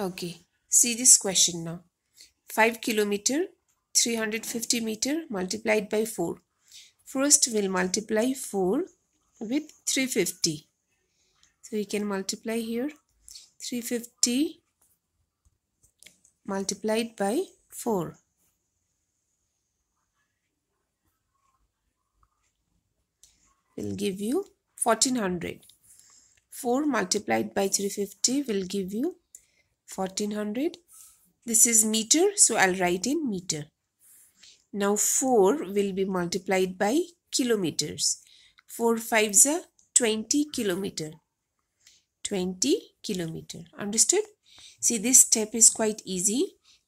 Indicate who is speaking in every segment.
Speaker 1: Okay, see this question now. 5 kilometer, 350 meter multiplied by 4. First, we'll multiply 4 with 350. So, we can multiply here. 350 multiplied by 4. will give you 1400. 4 multiplied by 350 will give you 1400 this is meter so I'll write in meter now 4 will be multiplied by kilometers 4 5s are 20 kilometer 20 kilometer understood see this step is quite easy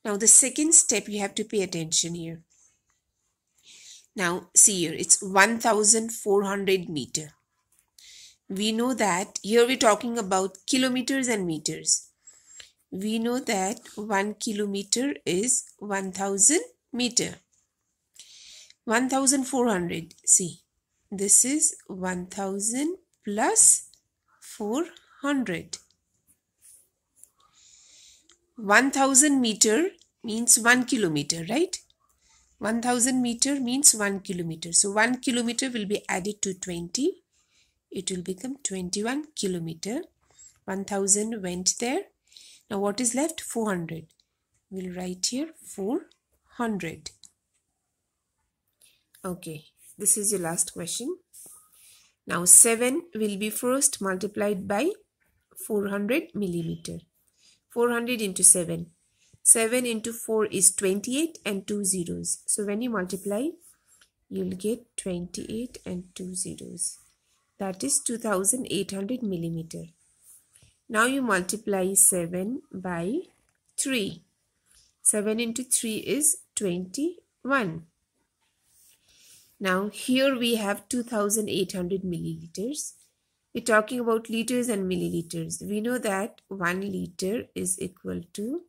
Speaker 1: now the second step you have to pay attention here now see here it's 1400 meter we know that here we're talking about kilometers and meters we know that 1 kilometer is 1000 meter. 1400 see this is 1000 plus 400 1000 meter means 1 kilometer right 1000 meter means 1 kilometer so 1 kilometer will be added to 20 it will become 21 kilometer 1000 went there now what is left? 400. We'll write here 400. Okay, this is your last question. Now 7 will be first multiplied by 400 millimeter. 400 into 7. 7 into 4 is 28 and 2 zeros. So when you multiply, you'll get 28 and 2 zeros. That is 2800 millimeter. Now you multiply 7 by 3. 7 into 3 is 21. Now here we have 2800 milliliters. We're talking about liters and milliliters. We know that 1 liter is equal to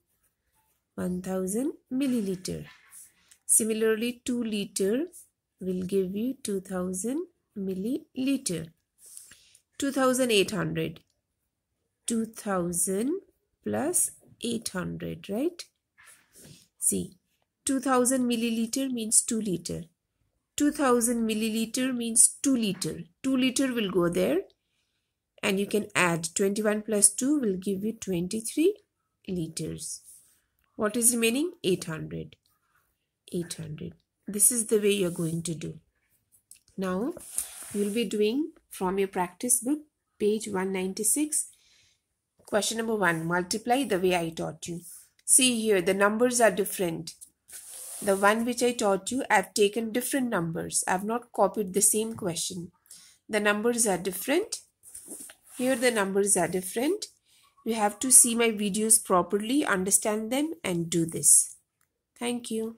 Speaker 1: 1000 milliliter. Similarly, 2 liter will give you 2000 milliliter. 2800 2000 plus 800 right see 2000 milliliter means 2 liter 2000 milliliter means 2 liter 2 liter will go there and you can add 21 plus 2 will give you 23 liters what is remaining 800 800 this is the way you're going to do now you'll be doing from your practice book page 196 Question number 1. Multiply the way I taught you. See here, the numbers are different. The one which I taught you, I've taken different numbers. I've not copied the same question. The numbers are different. Here the numbers are different. You have to see my videos properly, understand them and do this. Thank you.